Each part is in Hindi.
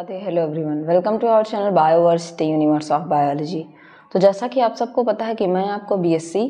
Hello everyone welcome to our channel Bioverse the universe of biology तो जैसा कि आप सबको पता है कि मैं आपको बीएससी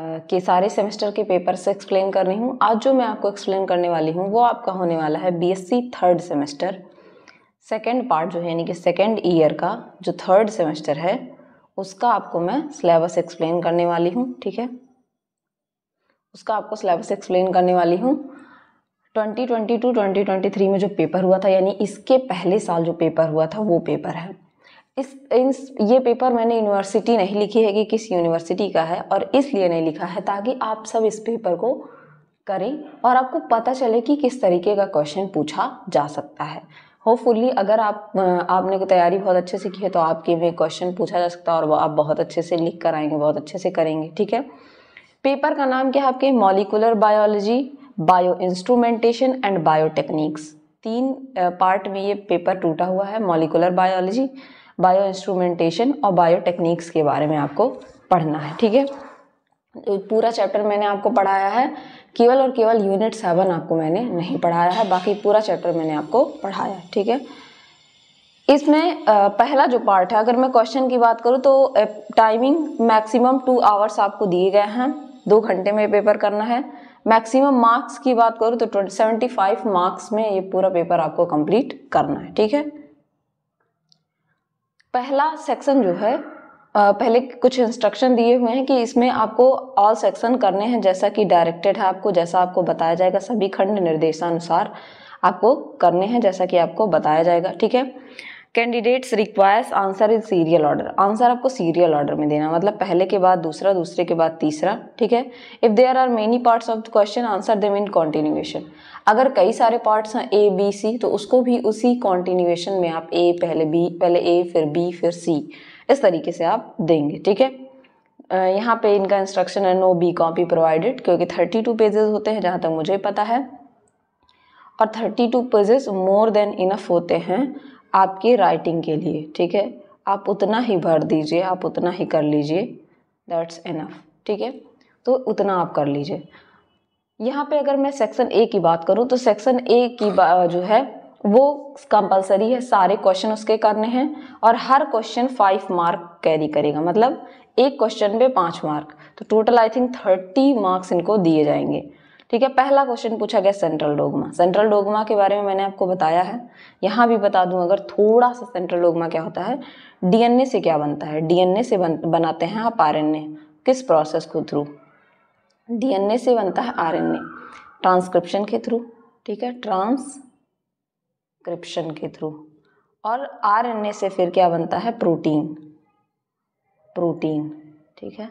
के सारे सेमेस्टर के पेपर से एक्सप्लेन कर रही हूँ आज जो मैं आपको एक्सप्लेन करने वाली हूँ वो आपका होने वाला है BSc third semester second part जो है यानी कि सेकेंड ईयर का जो थर्ड सेमेस्टर है उसका आपको मैं सिलेबस एक्सप्लेन करने वाली हूँ ठीक है उसका आपको सिलेबस एक्सप्लेन करने वाली हूँ 2022 2023 में जो पेपर हुआ था यानी इसके पहले साल जो पेपर हुआ था वो पेपर है इस इन ये पेपर मैंने यूनिवर्सिटी नहीं लिखी है कि किस यूनिवर्सिटी का है और इसलिए नहीं लिखा है ताकि आप सब इस पेपर को करें और आपको पता चले कि किस तरीके का क्वेश्चन पूछा जा सकता है होपफुली अगर आप आपने तैयारी बहुत अच्छे से की है तो आपके में क्वेश्चन पूछा जा सकता है और आप बहुत अच्छे से लिख कर आएंगे बहुत अच्छे से करेंगे ठीक है पेपर का नाम क्या है आपके molecular biology bio instrumentation and biotechniques तीन पार्ट में ये पेपर टूटा हुआ है मॉलिकुलर बायोलॉजी बायो इंस्ट्रूमेंटेशन और बायोटेक्निक्स के बारे में आपको पढ़ना है ठीक है तो पूरा चैप्टर मैंने आपको पढ़ाया है केवल और केवल यूनिट सेवन आपको मैंने नहीं पढ़ाया है बाकी पूरा चैप्टर मैंने आपको पढ़ाया है ठीक है इसमें पहला जो पार्ट है अगर मैं क्वेश्चन की बात करूँ तो टाइमिंग मैक्सिमम टू आवर्स आपको दिए गए हैं दो घंटे में पेपर करना है मैक्सिमम मार्क्स की बात करूँ तो सेवेंटी फाइव मार्क्स में ये पूरा पेपर आपको कंप्लीट करना है ठीक है पहला सेक्शन जो है पहले कुछ इंस्ट्रक्शन दिए हुए हैं कि इसमें आपको ऑल सेक्शन करने हैं जैसा कि डायरेक्टेड है आपको जैसा आपको बताया जाएगा सभी खंड निर्देशानुसार आपको करने हैं जैसा कि आपको बताया जाएगा ठीक है candidates requires answer in serial order answer आपको सीरियल ऑर्डर में देना मतलब पहले के बाद दूसरा दूसरे के बाद तीसरा ठीक है if there are many parts of the question answer them in continuation अगर कई सारे पार्ट्स हैं ए बी सी तो उसको भी उसी कॉन्टिन्यूएशन में आप ए पहले बी पहले ए फिर बी फिर सी इस तरीके से आप देंगे ठीक है यहाँ पे इनका इंस्ट्रक्शन है नो बी कॉपी प्रोवाइडेड क्योंकि थर्टी टू पेजेस होते हैं जहाँ तक मुझे पता है और thirty two pages more than enough होते हैं आपकी राइटिंग के लिए ठीक है आप उतना ही भर दीजिए आप उतना ही कर लीजिए दैट्स इनफ ठीक है तो उतना आप कर लीजिए यहाँ पे अगर मैं सेक्शन ए की बात करूँ तो सेक्शन ए की जो है वो कंपलसरी है सारे क्वेश्चन उसके करने हैं और हर क्वेश्चन फाइव मार्क कैरी करेगा मतलब एक क्वेश्चन पे पाँच मार्क तो total I think thirty marks इनको दिए जाएंगे ठीक है पहला क्वेश्चन पूछा गया सेंट्रल डोगमा सेंट्रल डोगमा के बारे में मैंने आपको बताया है यहाँ भी बता दूँ अगर थोड़ा सा सेंट्रल डोगमा क्या होता है डीएनए से क्या बनता है डीएनए से बन, बनाते हैं आप आर किस प्रोसेस के थ्रू डीएनए से बनता है आर ट्रांसक्रिप्शन के थ्रू ठीक है ट्रांसक्रिप्शन के थ्रू और आर से फिर क्या बनता है प्रोटीन प्रोटीन ठीक है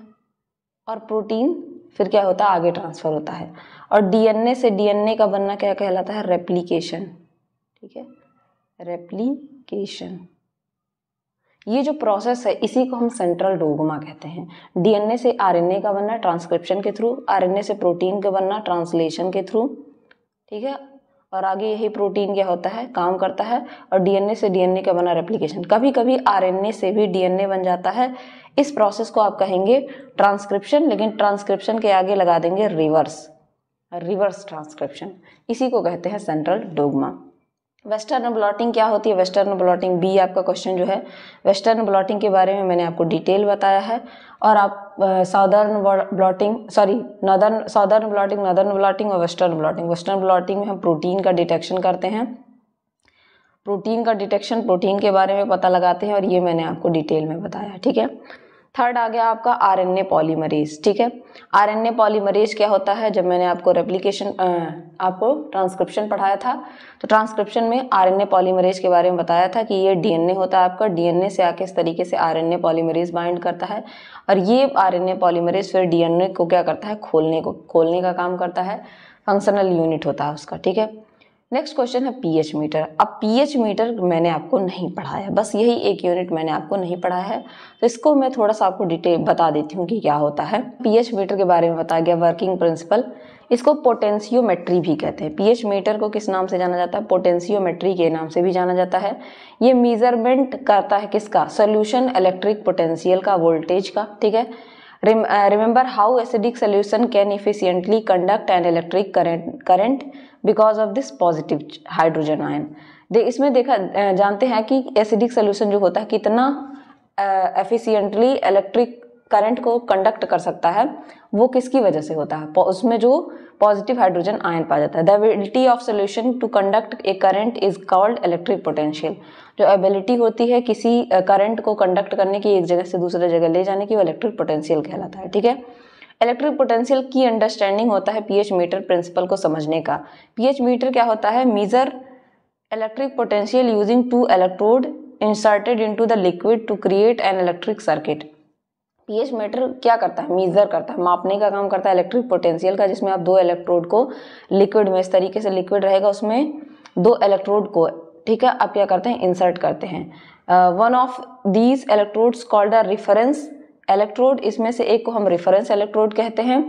और प्रोटीन फिर क्या होता है आगे ट्रांसफ़र होता है और डीएनए से डीएनए का बनना क्या कहलाता है रेप्लीकेशन ठीक है रेप्लीकेशन ये जो प्रोसेस है इसी को हम सेंट्रल डोगमा कहते हैं डीएनए से आरएनए का बनना ट्रांसक्रिप्शन के थ्रू आरएनए से प्रोटीन का बनना ट्रांसलेशन के थ्रू ठीक है और आगे यही प्रोटीन क्या होता है काम करता है और डीएनए से डीएनए का बना रेप्लीकेशन कभी कभी आरएनए से भी डीएनए बन जाता है इस प्रोसेस को आप कहेंगे ट्रांसक्रिप्शन लेकिन ट्रांसक्रिप्शन के आगे लगा देंगे रिवर्स रिवर्स ट्रांसक्रिप्शन इसी को कहते हैं सेंट्रल डोगमा वेस्टर्न ब्लॉटिंग क्या होती है वेस्टर्न ब्लॉटिंग बी आपका क्वेश्चन जो है वेस्टर्न ब्लॉटिंग के बारे में मैंने आपको डिटेल बताया है और आप southern blotting sorry northern southern blotting northern blotting और वेस्टर्न ब्लॉटिंग वेस्टर्न ब्लॉटिंग में हम प्रोटीन का डिटेक्शन करते हैं प्रोटीन का डिटेक्शन प्रोटीन के बारे में पता लगाते हैं और ये मैंने आपको डिटेल में बताया ठीक है थर्ड आ गया आपका आरएनए पॉलीमरेज ठीक है आरएनए पॉलीमरेज क्या होता है जब मैंने आपको रेप्लिकेशन आपको ट्रांसक्रिप्शन पढ़ाया था तो ट्रांसक्रिप्शन में आरएनए पॉलीमरेज के बारे में बताया था कि ये डीएनए होता है आपका डीएनए से आके इस तरीके से आरएनए पॉलीमरेज बाइंड करता है और ये ए पॉलीमरेज फिर ए को क्या करता है खोलने को खोलने का काम करता है फंक्शनल यूनिट होता है उसका ठीक है नेक्स्ट क्वेश्चन है पीएच मीटर अब पीएच मीटर मैंने आपको नहीं पढ़ाया बस यही एक यूनिट मैंने आपको नहीं पढ़ाया है तो इसको मैं थोड़ा सा आपको डिटेल बता देती हूँ कि क्या होता है पीएच मीटर के बारे में बताया गया वर्किंग प्रिंसिपल इसको पोटेंशियोमेट्री भी कहते हैं पीएच मीटर को किस नाम से जाना जाता है पोटेंशियोमेट्री के नाम से भी जाना जाता है ये मेजरमेंट करता है किसका सोल्यूशन इलेक्ट्रिक पोटेंशियल का वोल्टेज का ठीक है Rem, uh, remember how acidic solution can efficiently conduct an electric current current because of this positive hydrogen ion दे इसमें देखा जानते हैं कि एसिडिक सोल्यूशन जो होता है कितना एफिशिएंटली इलेक्ट्रिक करंट को कंडक्ट कर सकता है वो किसकी वजह से होता है उसमें जो पॉजिटिव हाइड्रोजन आयन पाया जाता है the ability of solution to conduct a current is called electric potential जो एबिलिटी होती है किसी करंट को कंडक्ट करने की एक जगह से दूसरे जगह ले जाने की वो इलेक्ट्रिक पोटेंशियल कहलाता है ठीक है इलेक्ट्रिक पोटेंशियल की अंडरस्टैंडिंग होता है पीएच मीटर प्रिंसिपल को समझने का पीएच मीटर क्या होता है measure electric potential using two electrode inserted into the liquid to create an electric circuit pH meter क्या करता है मीज़र करता है मापने का काम करता है इलेक्ट्रिक पोटेंशियल का जिसमें आप दो इलेक्ट्रोड को लिक्विड में इस तरीके से लिक्विड रहेगा उसमें दो इलेक्ट्रोड को ठीक है आप क्या करते हैं इंसर्ट करते हैं one of these electrodes called a reference electrode इसमें से एक को हम रेफरेंस इलेक्ट्रोड कहते हैं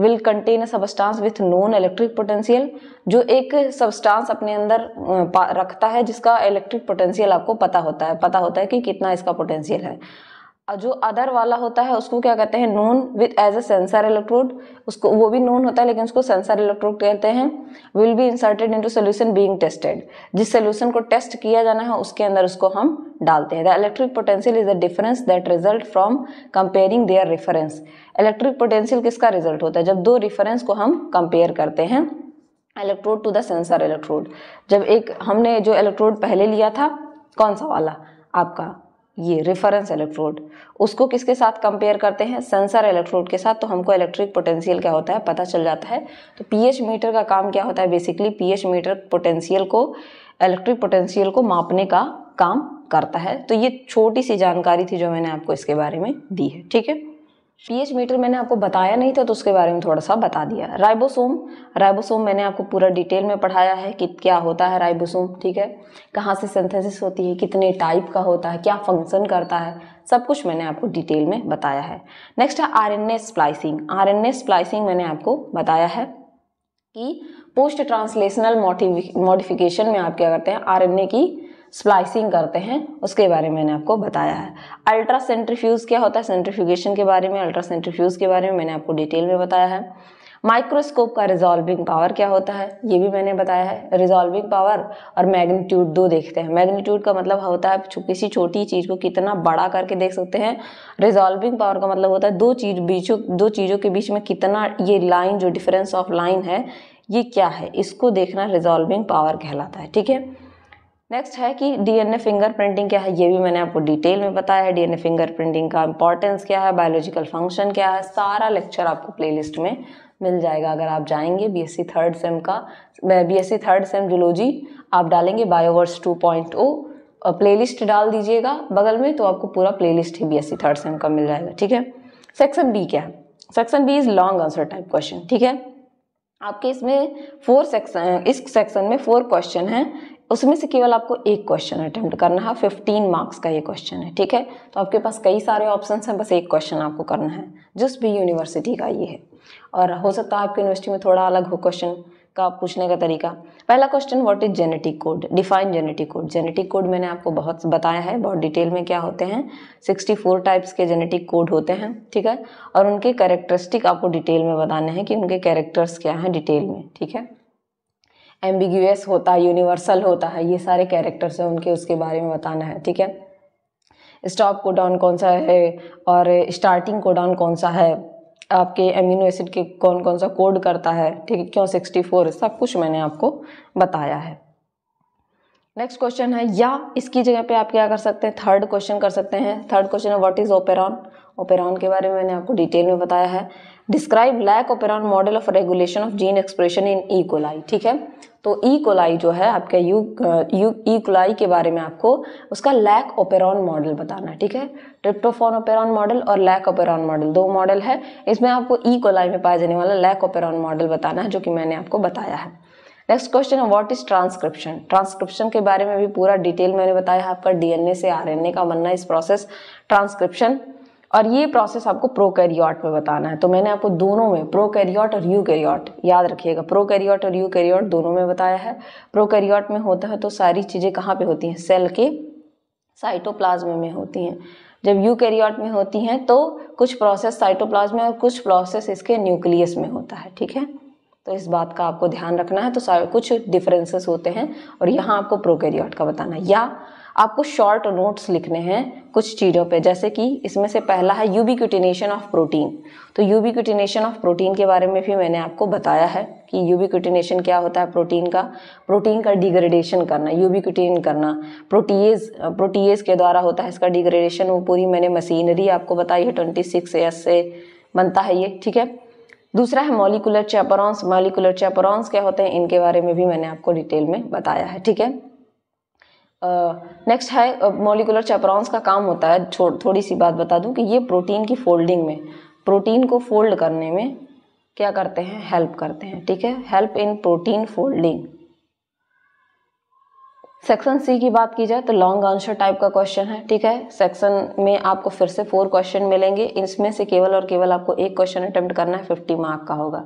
will contain a substance with non electric potential जो एक सबस्टांस अपने अंदर uh, रखता है जिसका इलेक्ट्रिक पोटेंशियल आपको पता होता है पता होता है कि कितना इसका पोटेंशियल है जो अदर वाला होता है उसको क्या कहते हैं known with as a sensor electrode उसको वो भी नून होता है लेकिन उसको सेंसर इलेक्ट्रोड कहते हैं will be inserted into solution being tested जिस सॉल्यूशन को टेस्ट किया जाना है उसके अंदर उसको हम डालते हैं the electric potential is the difference that result from comparing their reference electric potential किसका रिजल्ट होता है जब दो रेफरेंस को हम कंपेयर करते हैं electrode to the sensor electrode जब एक हमने जो इलेक्ट्रोड पहले लिया था कौन सा वाला आपका ये रेफरेंस इलेक्ट्रोड उसको किसके साथ कंपेयर करते हैं सेंसर इलेक्ट्रोड के साथ तो हमको इलेक्ट्रिक पोटेंशियल क्या होता है पता चल जाता है तो पीएच मीटर का काम क्या होता है बेसिकली पीएच मीटर पोटेंशियल को इलेक्ट्रिक पोटेंशियल को मापने का काम करता है तो ये छोटी सी जानकारी थी जो मैंने आपको इसके बारे में दी है ठीक है पीएच मीटर मैंने आपको बताया नहीं था तो उसके बारे में थोड़ा सा बता दिया राइबोसोम राइबोसोम मैंने आपको पूरा डिटेल में पढ़ाया है कि क्या होता है राइबोसोम ठीक है कहाँ से सिंथेसिस होती है कितने टाइप का होता है क्या फंक्शन करता है सब कुछ मैंने आपको डिटेल में बताया है नेक्स्ट है R N splicing R N splicing मैंने आपको बताया है कि पोस्ट ट्रांसलेशनल मॉडिफिकेशन में आप क्या करते हैं आर की स्प्लाइसिंग करते हैं उसके बारे में मैंने आपको बताया है अल्ट्रा सेंट्रीफ्यूज क्या होता है सेंट्रीफ्यूगेशन के बारे में अल्ट्रा सेंट्रीफ्यूज के बारे में मैंने आपको डिटेल में बताया है माइक्रोस्कोप का रिजॉल्विंग पावर क्या होता है ये भी मैंने बताया है रिजॉल्विंग पावर और मैग्नीट्यूड दो देखते हैं मैग्नीट्यूड का मतलब होता है किसी छोटी चीज़ को कितना बड़ा करके देख सकते हैं रिजॉल्विंग पावर का मतलब होता है दो चीज बीचों दो चीज़ों के बीच में कितना ये लाइन जो डिफरेंस ऑफ लाइन है ये क्या है इसको देखना रिजॉल्विंग पावर कहलाता है ठीक है नेक्स्ट है कि डीएनए फिंगरप्रिंटिंग क्या है ये भी मैंने आपको डिटेल में बताया है डीएनए फिंगरप्रिंटिंग का इंपॉर्टेंस क्या है बायोलॉजिकल फंक्शन क्या है सारा लेक्चर आपको प्लेलिस्ट में मिल जाएगा अगर आप जाएंगे बीएससी थर्ड सेम का बीएससी थर्ड सेम जूलॉजी आप डालेंगे बायोवर्स टू प्ले प्लेलिस्ट डाल दीजिएगा बगल में तो आपको पूरा प्लेलिस्ट ही बीएससी थर्ड सेम का मिल जाएगा ठीक है सेक्शन बी क्या है section B is long answer type question ठीक है आपके इसमें फोर सेक्शन इस सेक्शन में फोर क्वेश्चन हैं उसमें से केवल आपको एक क्वेश्चन अटैम्प्ट करना है फिफ्टीन मार्क्स का ये क्वेश्चन है ठीक है तो आपके पास कई सारे ऑप्शन हैं बस एक क्वेश्चन आपको करना है जिस भी यूनिवर्सिटी का ये है और हो सकता है आपकी यूनिवर्सिटी में थोड़ा अलग हो क्वेश्चन का पूछने का तरीका पहला question what is genetic code define genetic code genetic code मैंने आपको बहुत बताया है बहुत डिटेल में क्या होते हैं 64 टाइप्स के जेनेटिक कोड होते हैं ठीक है और उनके कैरेक्टरिस्टिक आपको डिटेल में बताने हैं कि उनके कैरेक्टर्स क्या हैं डिटेल में ठीक है एम्बिगुअस होता है यूनिवर्सल होता है ये सारे कैरेक्टर्स हैं उनके उसके बारे में बताना है ठीक है स्टॉप कोडाउन कौन सा है और स्टार्टिंग कोडाउन कौन सा है आपके एमिनो एसिड के कौन कौन सा कोड करता है ठीक है क्यों 64 सब कुछ मैंने आपको बताया है नेक्स्ट क्वेश्चन है या इसकी जगह पे आप क्या कर सकते हैं थर्ड क्वेश्चन कर सकते हैं थर्ड क्वेश्चन है व्हाट इज ओपेरॉन ओपेरॉन के बारे में मैंने आपको डिटेल में बताया है describe lac operon model of regulation of gene expression in E coli ठीक है तो ई e. कोलाई जो है आपके यू यू ई कोलाई के बारे में आपको उसका लैक ओपेरॉन मॉडल बताना है ठीक है ट्रिप्टोफोन ओपेरॉन मॉडल और लैक ओपेरॉन मॉडल दो मॉडल है इसमें आपको ई e. कोलाई में पाया जाने वाला लैक ओपेरॉन मॉडल बताना है जो कि मैंने आपको बताया है नेक्स्ट क्वेश्चन है व्हाट इज ट्रांसक्रिप्शन ट्रांसक्रिप्शन के बारे में भी पूरा डिटेल मैंने बताया आपका डीएनए से आरएनए का बनना इस प्रोसेस ट्रांसक्रिप्शन और ये प्रोसेस आपको प्रोकैरियोट में बताना है तो मैंने आपको दोनों में प्रोकैरियोट और यूकैरियोट याद रखिएगा प्रोकैरियोट और यूकैरियोट दोनों में बताया है प्रोकैरियोट में होता है तो सारी चीज़ें कहाँ पे होती हैं सेल के साइटोप्लाज्म में होती हैं जब यूकैरियोट में होती हैं तो कुछ प्रोसेस साइटोप्लाज्म में और कुछ प्रोसेस इसके न्यूक्लियस में होता है ठीक है तो इस बात का आपको ध्यान रखना है तो कुछ डिफरेंसेस होते हैं और यहाँ आपको प्रोकैरियोट का बताना या आपको शॉर्ट नोट्स लिखने हैं कुछ चीज़ों पे जैसे कि इसमें से पहला है यूबिक्यूटिनेशन ऑफ प्रोटीन तो यूबिक्यूटिनेशन ऑफ प्रोटीन के बारे में भी मैंने आपको बताया है कि यूबिक्यूटिनेशन क्या होता है प्रोटीन का प्रोटीन का डिग्रेडेशन करना क्यूटिन करना प्रोटीज प्रोटीज के द्वारा होता है इसका डिग्रेडेशन वो पूरी मैंने मशीनरी आपको बताई है ट्वेंटी सिक्स से बनता है ये ठीक है दूसरा है मॉलिकुलर चैपरॉन्स मॉलिकुलर चैपरॉन्स क्या होते हैं इनके बारे में भी मैंने आपको डिटेल में बताया है ठीक है नेक्स्ट uh, है मोलिकुलर चैपरॉन्स का काम होता है थो, थोड़ी सी बात बता दूं कि ये प्रोटीन की फोल्डिंग में प्रोटीन को फोल्ड करने में क्या करते हैं हेल्प करते हैं ठीक है help in protein folding section C की बात की जाए तो लॉन्ग आंसर टाइप का क्वेश्चन है ठीक है सेक्शन में आपको फिर से फोर क्वेश्चन मिलेंगे इसमें से केवल और केवल आपको एक क्वेश्चन अटैम्प्ट करना है फिफ्टी मार्क का होगा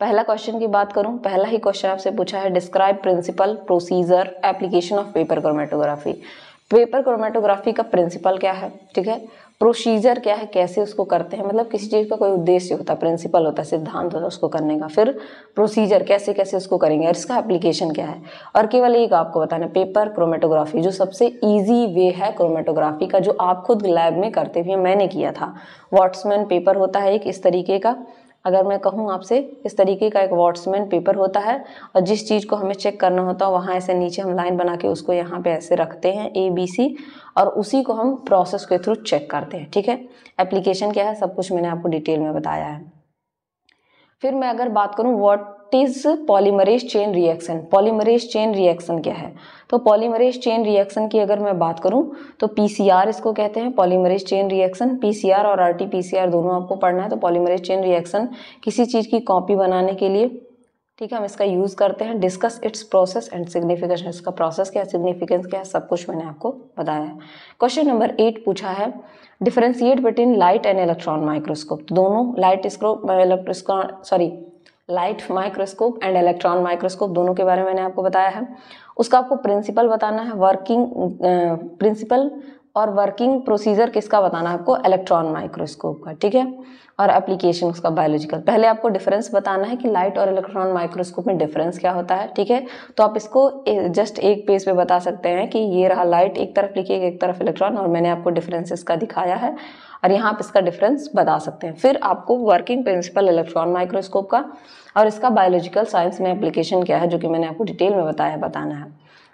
पहला क्वेश्चन की बात करूं पहला ही क्वेश्चन आपसे पूछा है describe principle procedure application of paper chromatography paper chromatography का प्रिंसिपल क्या है ठीक है प्रोसीजर क्या है कैसे उसको करते हैं मतलब किसी चीज़ का कोई उद्देश्य होता है प्रिंसिपल होता है सिद्धांत होता है उसको करने का फिर प्रोसीजर कैसे कैसे उसको करेंगे और इसका एप्लीकेशन क्या है और केवल एक आपको बताना पेपर क्रोमेटोग्राफी जो सबसे इजी वे है क्रोमेटोग्राफी का जो आप खुद लैब में करते हुए मैंने किया था वॉट्समैन पेपर होता है एक इस तरीके का अगर मैं कहूँ आपसे इस तरीके का एक वाट्समैन पेपर होता है और जिस चीज़ को हमें चेक करना होता है वहाँ ऐसे नीचे हम लाइन बना के उसको यहाँ पे ऐसे रखते हैं ए बी सी और उसी को हम प्रोसेस के थ्रू चेक करते हैं ठीक है एप्लीकेशन क्या है सब कुछ मैंने आपको डिटेल में बताया है फिर मैं अगर बात करूँ what what is polymerase chain reaction polymerase chain reaction क्या है तो पॉलीमरेज चेन रिएक्शन की अगर मैं बात करूं तो पीसीआर इसको कहते हैं पॉलीमरेज चेन रिएक्शन पीसीआर और आरटीपीसीआर दोनों आपको पढ़ना है तो पॉलीमरेज चेन रिएक्शन किसी चीज़ की कॉपी बनाने के लिए ठीक है हम इसका यूज़ करते हैं discuss its process and significance इसका प्रोसेस क्या है सिग्निफिकेंस क्या है सब कुछ मैंने आपको बताया है क्वेश्चन नंबर एट पूछा है differentiate between light and electron microscope दोनों लाइट इसको electroscope sorry light microscope and electron microscope दोनों के बारे में मैंने आपको बताया है उसका आपको प्रिंसिपल बताना है वर्किंग प्रिंसिपल और वर्किंग प्रोसीजर किसका बताना है आपको इलेक्ट्रॉन माइक्रोस्कोप का ठीक है और एप्लीकेशन उसका बायोलॉजिकल पहले आपको डिफरेंस बताना है कि लाइट और इलेक्ट्रॉन माइक्रोस्कोप में डिफरेंस क्या होता है ठीक है तो आप इसको जस्ट एक पेज पे बता सकते हैं कि ये रहा लाइट एक तरफ लिखिएगा एक तरफ इलेक्ट्रॉन और मैंने आपको डिफरेंस इसका दिखाया है और यहाँ आप इसका डिफरेंस बता सकते हैं फिर आपको वर्किंग प्रिंसिपल इलेक्ट्रॉन माइक्रोस्कोप का और इसका बायोलॉजिकल साइंस में एप्लीकेशन क्या है जो कि मैंने आपको डिटेल में बताया बताना है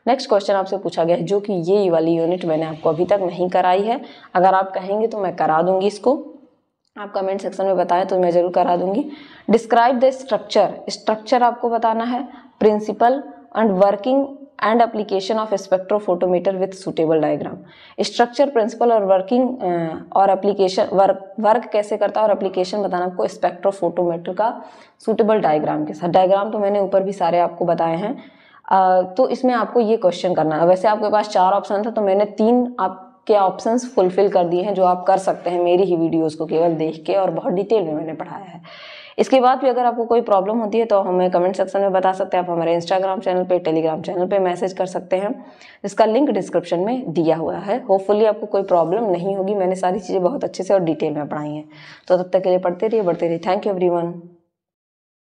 नेक्स्ट क्वेश्चन आपसे पूछा गया है जो कि ये वाली यूनिट मैंने आपको अभी तक नहीं कराई है अगर आप कहेंगे तो मैं करा दूंगी इसको आप कमेंट सेक्शन में बताएं तो मैं ज़रूर करा दूंगी डिस्क्राइब द स्ट्रक्चर स्ट्रक्चर आपको बताना है principle and working and application of spectrophotometer with suitable diagram structure principle और वर्किंग और एप्लीकेशन वर्क वर्क कैसे करता है और एप्लीकेशन बताना आपको स्पेक्ट्रोफोटोमीटर का सुटेबल डायग्राम के साथ डायग्राम तो मैंने ऊपर भी सारे आपको बताए हैं तो इसमें आपको ये क्वेश्चन करना है वैसे आपके पास चार ऑप्शन था तो मैंने तीन आपके ऑप्शन फुलफिल कर दिए हैं जो आप कर सकते हैं मेरी ही वीडियोज़ को केवल देख के और बहुत डिटेल में मैंने पढ़ाया है इसके बाद भी अगर आपको कोई प्रॉब्लम होती है तो हमें कमेंट सेक्शन में बता सकते हैं आप हमारे इंस्टाग्राम चैनल पे टेलीग्राम चैनल पे मैसेज कर सकते हैं जिसका लिंक डिस्क्रिप्शन में दिया हुआ है होपफुली आपको कोई प्रॉब्लम नहीं होगी मैंने सारी चीज़ें बहुत अच्छे से और डिटेल में पढ़ाई हैं तो तब तक के लिए पढ़ते रहिए बढ़ते रहिए थैंक यू एवरी